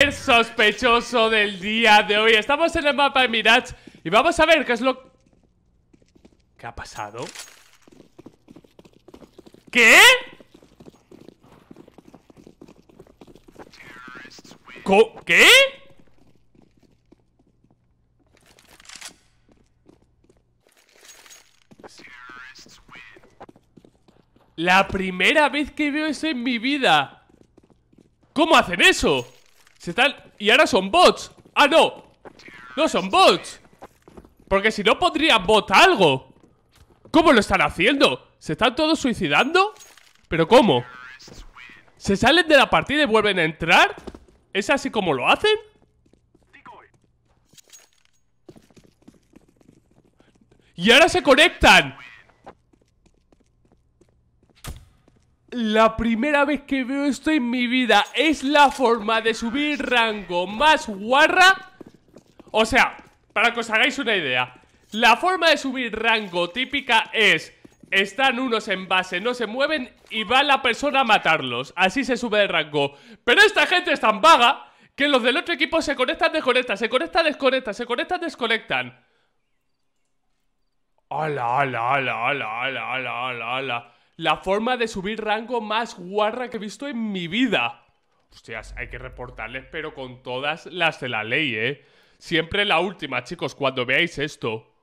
El sospechoso del día de hoy. Estamos en el mapa de Mirage y vamos a ver qué es lo... ¿Qué ha pasado? ¿Qué? ¿Qué? La primera vez que veo eso en mi vida. ¿Cómo hacen eso? Y ahora son bots. ¡Ah, no! No son bots. Porque si no podría botar algo. ¿Cómo lo están haciendo? ¿Se están todos suicidando? ¿Pero cómo? ¿Se salen de la partida y vuelven a entrar? ¿Es así como lo hacen? Y ahora se conectan La primera vez que veo esto en mi vida es la forma de subir rango más guarra. O sea, para que os hagáis una idea, la forma de subir rango típica es están unos en base, no se mueven y va la persona a matarlos. Así se sube de rango. Pero esta gente es tan vaga que los del otro equipo se conectan, desconectan, se conectan, desconectan, se conectan, desconectan. ¡Hala, ala, ala, ala, ala, ala, ala, ala la forma de subir rango más guarra que he visto en mi vida. Hostias, hay que reportarles, pero con todas las de la ley, ¿eh? Siempre la última, chicos, cuando veáis esto.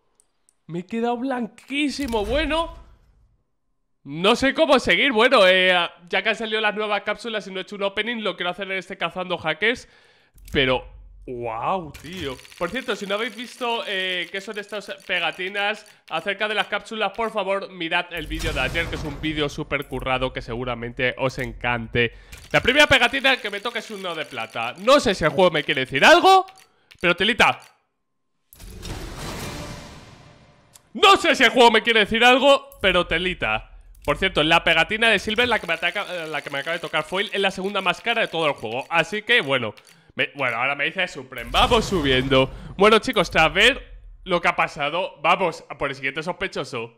Me he quedado blanquísimo, bueno. No sé cómo seguir, bueno, eh, ya que han salido las nuevas cápsulas y no he hecho un opening, lo quiero hacer en este Cazando Hackers, pero ¡Wow, tío! Por cierto, si no habéis visto eh, qué son estas pegatinas acerca de las cápsulas, por favor, mirad el vídeo de ayer, que es un vídeo súper currado que seguramente os encante. La primera pegatina que me toca es uno de plata. No sé si el juego me quiere decir algo, pero telita. No sé si el juego me quiere decir algo, pero telita. Por cierto, la pegatina de Silver, la que me, ataca, eh, la que me acaba de tocar Foil, es la segunda más cara de todo el juego. Así que, bueno bueno, ahora me dice Suprem, Vamos subiendo. Bueno, chicos, tras ver lo que ha pasado, vamos por el siguiente sospechoso.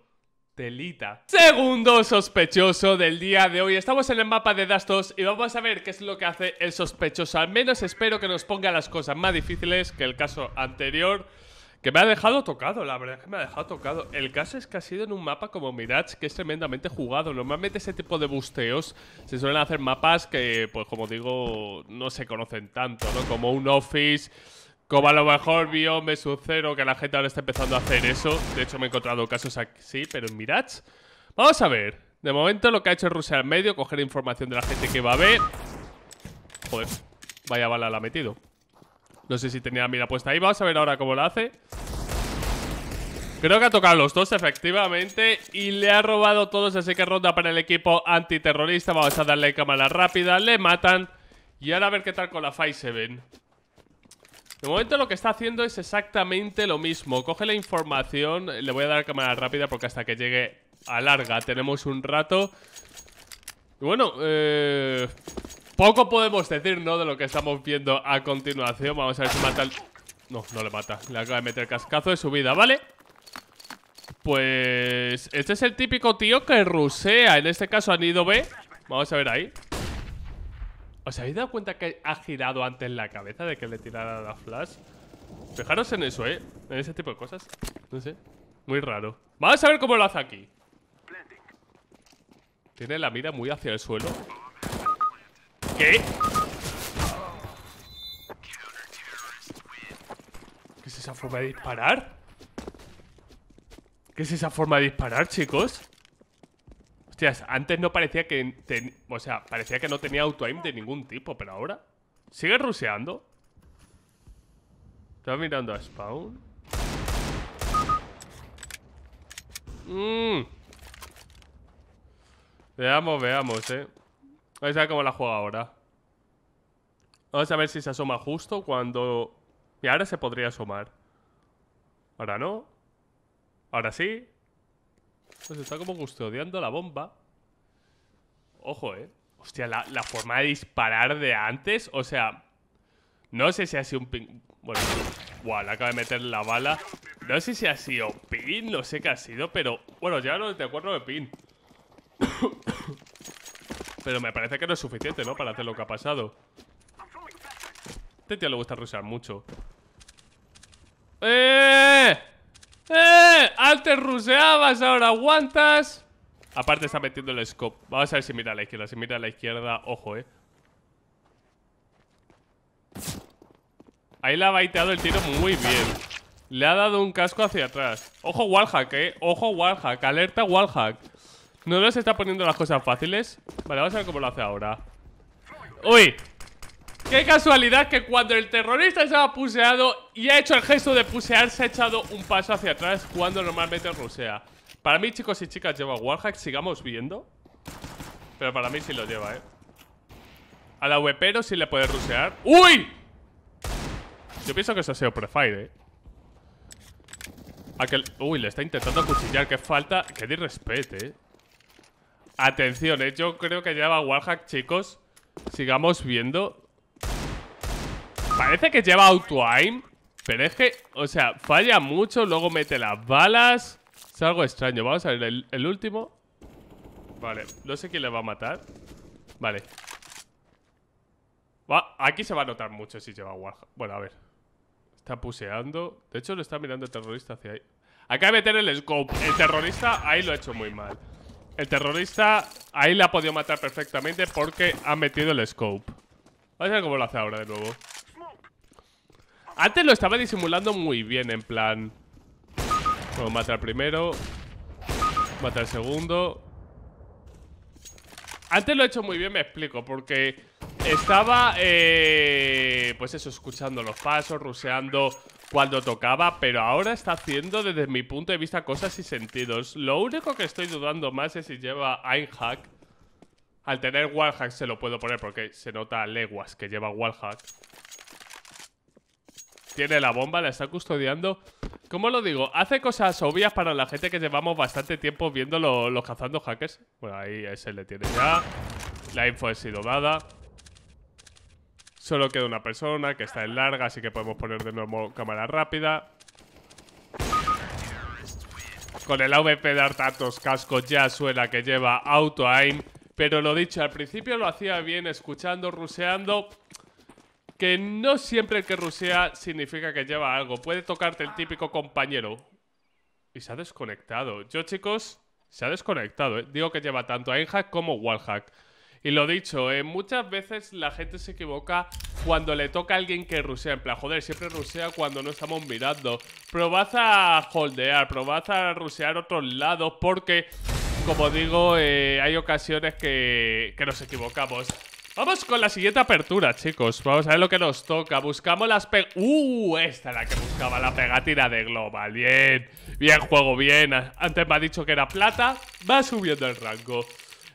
Telita. Segundo sospechoso del día de hoy. Estamos en el mapa de Dastos y vamos a ver qué es lo que hace el sospechoso. Al menos espero que nos ponga las cosas más difíciles que el caso anterior. Que me ha dejado tocado, la verdad es que me ha dejado tocado. El caso es que ha sido en un mapa como Mirage, que es tremendamente jugado. Normalmente ese tipo de busteos se suelen hacer mapas que, pues como digo, no se conocen tanto, ¿no? Como un Office, como a lo mejor Biome sub cero que la gente ahora está empezando a hacer eso. De hecho, me he encontrado casos así, pero en Mirage... Vamos a ver. De momento lo que ha hecho Rusia al medio, coger información de la gente que va a ver... Joder, pues, vaya bala la ha metido. No sé si tenía mira puesta ahí. Vamos a ver ahora cómo lo hace. Creo que ha tocado los dos, efectivamente. Y le ha robado todos, así que ronda para el equipo antiterrorista. Vamos a darle cámara rápida. Le matan. Y ahora a ver qué tal con la Five 7. De momento lo que está haciendo es exactamente lo mismo. Coge la información. Le voy a dar cámara rápida porque hasta que llegue a larga tenemos un rato. Y bueno, eh... Poco podemos decir, ¿no? De lo que estamos viendo a continuación. Vamos a ver si mata el... No, no le mata. Le acaba de meter cascazo de su vida, ¿vale? Pues... Este es el típico tío que rusea. En este caso han ido B. Vamos a ver ahí. ¿Os habéis dado cuenta que ha girado antes la cabeza de que le tirara la flash? Fijaros en eso, ¿eh? En ese tipo de cosas. No sé. Muy raro. Vamos a ver cómo lo hace aquí. Tiene la mira muy hacia el suelo. ¿Qué? ¿Qué es esa forma de disparar? ¿Qué es esa forma de disparar, chicos? Hostias, antes no parecía que... O sea, parecía que no tenía auto-aim de ningún tipo, pero ahora... Sigue ruseando. ¿Está mirando a Spawn. Mmm. Veamos, veamos, eh. Vamos a ver cómo la juega ahora. Vamos a ver si se asoma justo cuando... Y ahora se podría asomar. Ahora no. Ahora sí. Pues está como custodiando la bomba. Ojo, eh. Hostia, la, forma de disparar de antes. O sea... No sé si ha sido un pin Bueno... guau, acaba de meter la bala. No sé si ha sido pin, no sé qué ha sido, pero... Bueno, ya no te acuerdo de pin. Pero me parece que no es suficiente, ¿no? Para hacer lo que ha pasado. Este tío le gusta rusear mucho. ¡Eh! ¡Eh! Antes ruseabas, ahora aguantas. Aparte está metiendo el scope. Vamos a ver si mira a la izquierda. Si mira a la izquierda, ojo, eh. Ahí le ha baiteado el tiro muy bien. Le ha dado un casco hacia atrás. Ojo, wallhack, eh. Ojo, wallhack. Alerta, wallhack. No nos está poniendo las cosas fáciles Vale, vamos a ver cómo lo hace ahora ¡Uy! ¡Qué casualidad que cuando el terrorista se ha puseado y ha hecho el gesto de pusear se ha echado un paso hacia atrás cuando normalmente rusea! Para mí, chicos y chicas, lleva Warhack, sigamos viendo Pero para mí sí lo lleva, eh Al pero sí le puede rusear ¡Uy! Yo pienso que eso ha sido prefire, eh Aquel... Uy, le está intentando cuchillar, que falta... Qué disrespete, eh Atención, ¿eh? yo creo que lleva Warhack, chicos. Sigamos viendo. Parece que lleva auto Pero es que, o sea, falla mucho, luego mete las balas. Es algo extraño. Vamos a ver el, último. Vale, no sé quién le va a matar. Vale. aquí se va a notar mucho si lleva Warhack. Bueno, a ver. Está puseando. De hecho, lo está mirando el terrorista hacia ahí. Acaba de meter el scope. El terrorista ahí lo ha hecho muy mal. El terrorista ahí la ha podido matar perfectamente porque ha metido el scope. Vamos a ver cómo lo hace ahora de nuevo. Antes lo estaba disimulando muy bien, en plan... Bueno, mata al primero. Mata al segundo. Antes lo he hecho muy bien, me explico, porque estaba, eh, pues eso, escuchando los pasos, ruseando cuando tocaba, pero ahora está haciendo desde mi punto de vista cosas y sentidos. Lo único que estoy dudando más es si lleva Einhack. Al tener Wallhack se lo puedo poner porque se nota a leguas que lleva Wallhack. Tiene la bomba, la está custodiando. ¿Cómo lo digo? Hace cosas obvias para la gente que llevamos bastante tiempo viendo los cazando hackers. Bueno, ahí ese le tiene ya. La info ha sido dada. Solo queda una persona que está en larga, así que podemos poner de nuevo cámara rápida. Con el AVP de tantos cascos ya suena que lleva auto-aim. Pero lo dicho, al principio lo hacía bien escuchando, ruseando. Que no siempre el que rusea significa que lleva algo. Puede tocarte el típico compañero. Y se ha desconectado. Yo, chicos, se ha desconectado. ¿eh? Digo que lleva tanto aimhack como wallhack. Y lo dicho, eh, muchas veces la gente se equivoca cuando le toca a alguien que rusea. En plan, joder, siempre rusea cuando no estamos mirando. Probad a holdear, probad a rusear otros lados porque, como digo, eh, hay ocasiones que, que nos equivocamos. Vamos con la siguiente apertura, chicos. Vamos a ver lo que nos toca. Buscamos las pe... ¡Uh! Esta es la que buscaba, la pegatina de Global. Bien, bien juego, bien. Antes me ha dicho que era plata. Va subiendo el rango.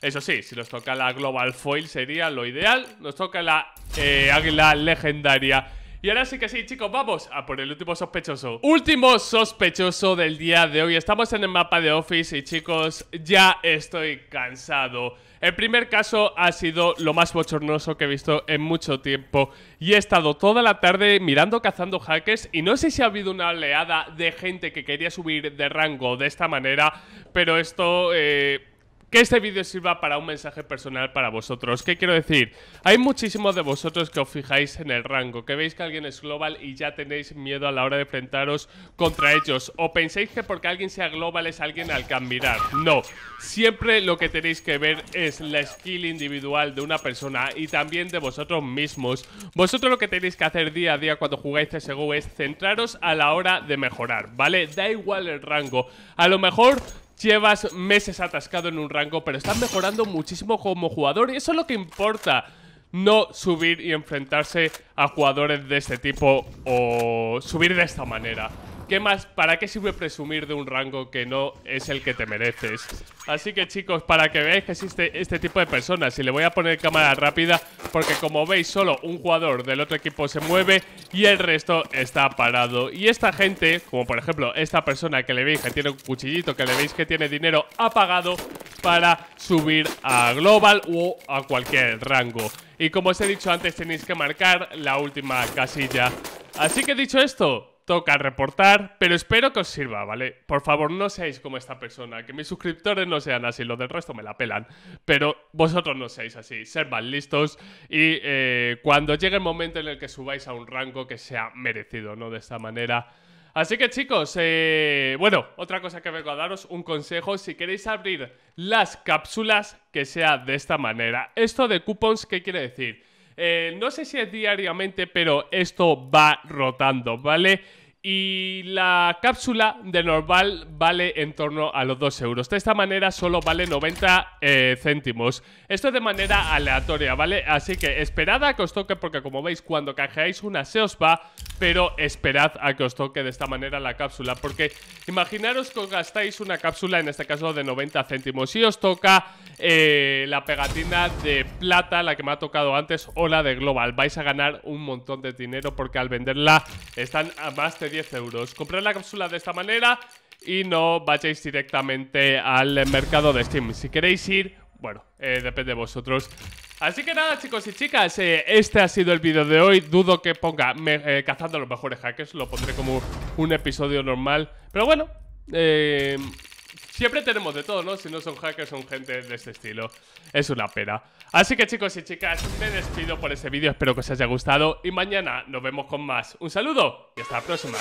Eso sí, si nos toca la Global Foil sería lo ideal. Nos toca la eh, Águila Legendaria. Y ahora sí que sí, chicos, vamos a por el último sospechoso. Último sospechoso del día de hoy. Estamos en el mapa de Office y chicos, ya estoy cansado. El primer caso ha sido lo más bochornoso que he visto en mucho tiempo y he estado toda la tarde mirando cazando hackers y no sé si ha habido una oleada de gente que quería subir de rango de esta manera, pero esto... Eh, que este vídeo sirva para un mensaje personal para vosotros. ¿Qué quiero decir? Hay muchísimos de vosotros que os fijáis en el rango, que veis que alguien es global y ya tenéis miedo a la hora de enfrentaros contra ellos. O pensáis que porque alguien sea global es alguien al caminar. No. Siempre lo que tenéis que ver es la skill individual de una persona y también de vosotros mismos. Vosotros lo que tenéis que hacer día a día cuando jugáis CSGO es centraros a la hora de mejorar, ¿vale? Da igual el rango. A lo mejor llevas meses atascado en un rango, pero estás mejorando muchísimo como jugador y eso es lo que importa. No subir y enfrentarse a jugadores de este tipo o subir de esta manera. ¿Qué más? ¿Para qué sirve presumir de un rango que no es el que te mereces? Así que chicos, para que veáis que existe este tipo de personas, y le voy a poner cámara rápida porque como veis solo un jugador del otro equipo se mueve y el resto está parado. Y esta gente, como por ejemplo esta persona que le veis que tiene un cuchillito, que le veis que tiene dinero ha pagado para subir a global o a cualquier rango. Y como os he dicho antes, tenéis que marcar la última casilla. Así que dicho esto, toca reportar, pero espero que os sirva, ¿vale? Por favor, no seáis como esta persona, que mis suscriptores no sean así, los del resto me la pelan, pero vosotros no seáis así, sed listos y eh, cuando llegue el momento en el que subáis a un rango que sea merecido, ¿no? De esta manera. Así que chicos, eh, bueno, otra cosa que vengo a daros, un consejo, si queréis abrir las cápsulas, que sea de esta manera. Esto de cupons ¿qué quiere decir? Eh, no sé si es diariamente, pero esto va rotando, ¿vale? y la cápsula de normal vale en torno a los 2 euros. De esta manera solo vale 90 eh, céntimos. Esto es de manera aleatoria, ¿vale? Así que esperad a que os toque porque como veis cuando cajeáis una se os va, pero esperad a que os toque de esta manera la cápsula porque imaginaros que os gastáis una cápsula, en este caso de 90 céntimos, y os toca eh, la pegatina de plata, la que me ha tocado antes, o la de global. Vais a ganar un montón de dinero porque al venderla están a más de 10 euros. Comprad la cápsula de esta manera y no vayáis directamente al mercado de Steam. Si queréis ir, bueno, eh, depende de vosotros. Así que nada, chicos y chicas, eh, este ha sido el vídeo de hoy. Dudo que ponga eh, cazando los mejores hackers, lo pondré como un episodio normal. Pero bueno, eh... Siempre tenemos de todo, ¿no? Si no son hackers, son gente de este estilo. Es una pena. Así que chicos y chicas, me despido por este vídeo. Espero que os haya gustado y mañana nos vemos con más. Un saludo y hasta la próxima.